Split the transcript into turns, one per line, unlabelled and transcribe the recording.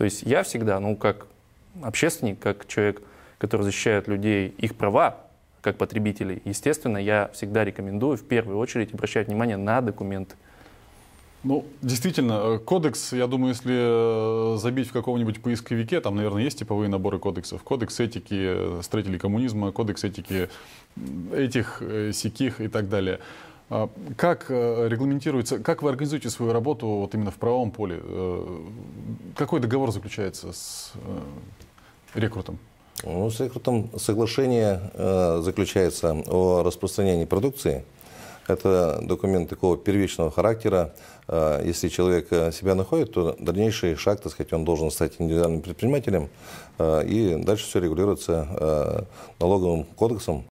То есть я всегда, ну, как общественник, как человек, который защищает людей, их права, как потребителей, естественно, я всегда рекомендую в первую очередь обращать внимание
на документы.
Ну, действительно, э, кодекс, я думаю, если э, забить в каком-нибудь поисковике, там, наверное, есть типовые наборы кодексов. Кодекс этики э, строителей коммунизма, кодекс этики этих, сяких и так далее. А, как э, регламентируется, как вы организуете свою работу вот именно в правовом поле? Э, какой договор заключается с э, рекрутом? Ну, с рекрутом соглашение
заключается о распространении продукции. Это документ такого первичного характера. Если человек себя находит, то дальнейший шаг, так сказать,
он должен стать индивидуальным предпринимателем. И дальше все регулируется налоговым кодексом.